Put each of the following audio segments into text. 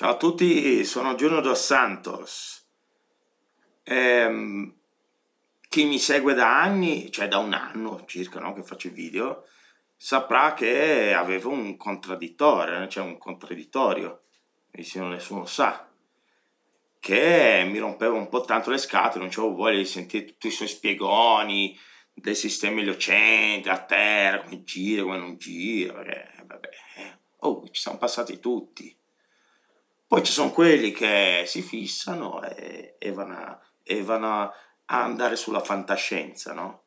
Ciao a tutti, sono Giuno Dos Santos. Ehm, chi mi segue da anni, cioè da un anno circa no, che faccio video, saprà che avevo un contraddittore, eh, cioè un contraddittorio, e se non nessuno sa, che mi rompeva un po' tanto le scatole, non avevo voglia di sentire tutti i suoi spiegoni del sistema eliocente, a terra, come gira, come non gira, perché, vabbè, eh. oh, ci siamo passati tutti poi ci sono quelli che si fissano e, e, vanno, a, e vanno, a, andare sulla fantascienza, no?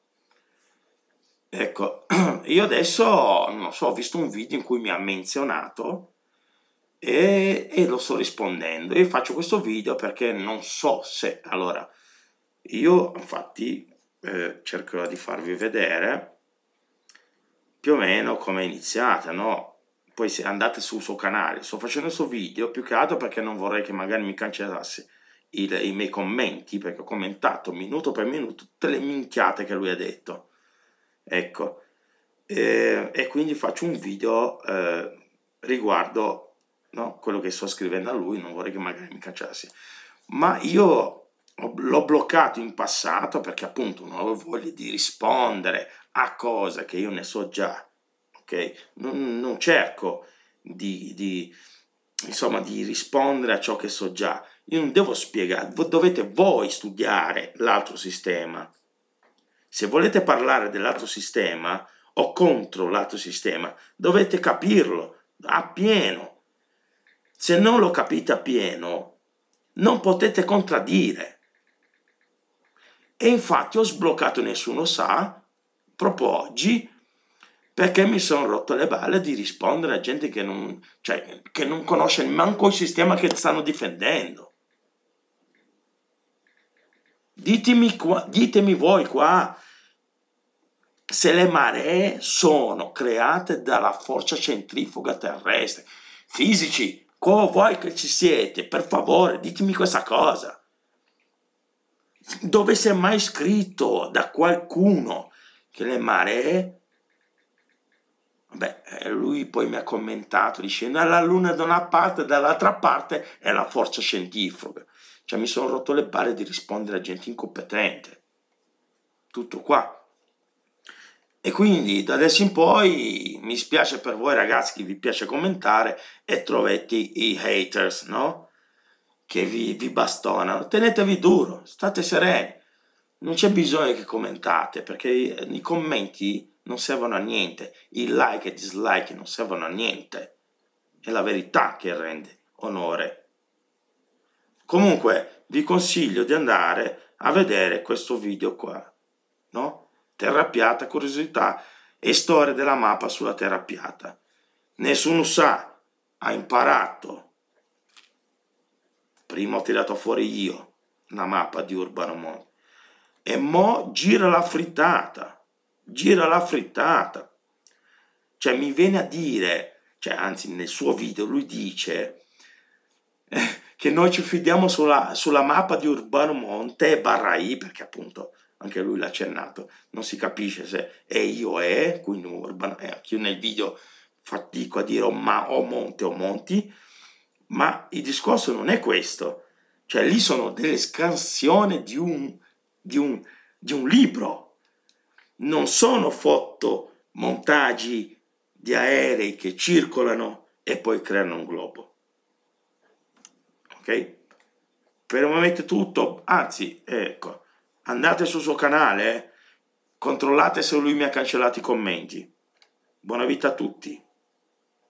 Ecco, io adesso, non so, ho visto un video in cui mi ha menzionato e, e lo sto rispondendo. Io faccio questo video perché non so se... Allora, io infatti eh, cercherò di farvi vedere più o meno come è iniziata, no? poi se andate sul suo canale, sto facendo questo video più che altro perché non vorrei che magari mi cancellasse il, i miei commenti, perché ho commentato minuto per minuto tutte le minchiate che lui ha detto. Ecco, e, eh, e quindi faccio un video eh, riguardo no, quello che sto scrivendo a lui, non vorrei che magari mi cancellasse. Ma io l'ho bloccato in passato perché appunto non avevo voglia di rispondere a cose che io ne so già Okay? Non, non, cerco di, di, insomma, di rispondere a ciò che so già. Io non devo spiegare, dovete voi studiare l'altro sistema. Se volete parlare dell'altro sistema o contro l'altro sistema, dovete capirlo appieno. Se non lo capite appieno, non potete contraddire. E infatti ho sbloccato Nessuno sa proprio oggi perché mi sono rotto le balle di rispondere a gente che non, cioè, che non conosce manco il sistema che stanno difendendo. Ditemi, qua, ditemi voi qua se le maree sono create dalla forza centrifuga terrestre. Fisici, come voi che ci siete, per favore, ditemi questa cosa. Dove si è mai scritto da qualcuno che le maree Beh, eh, lui poi mi ha commentato dicendo la luna da una parte e dall'altra parte è la forza scientifica. Cioè mi sono rotto le palle di rispondere a gente incompetente. Tutto qua. E quindi da adesso in poi mi spiace per voi ragazzi che vi piace commentare e trovate i haters, no? Che vi, vi bastonano. Tenetevi duro, state sereni non c'è bisogno che commentate perché eh, i commenti non servono a niente, i like e dislike non servono a niente. È la verità che rende onore. Comunque vi consiglio di andare a vedere questo video qua, no? Terra curiosità e storia della mappa sulla terra Nessuno sa, ha imparato. Prima ho tirato fuori io la mappa di Urbano Monte. E mo gira la frittata, gira la frittata. Cioè mi viene a dire, cioè, anzi nel suo video lui dice eh, che noi ci fidiamo sulla, sulla mappa di Urbano Monte barra I, perché appunto anche lui l'ha accennato, non si capisce se è io e quindi Urbano, eh, io nel video fatico a dire o ma o monte o monti, ma il discorso non è questo, cioè lì sono delle scansioni di un di un, di un libro, non sono foto montaggi di aerei che circolano e poi creano un globo. Ok? Per il momento tutto, anzi, ecco, andate sul suo canale, eh. controllate se lui mi ha cancellato i commenti. Buona vita a tutti.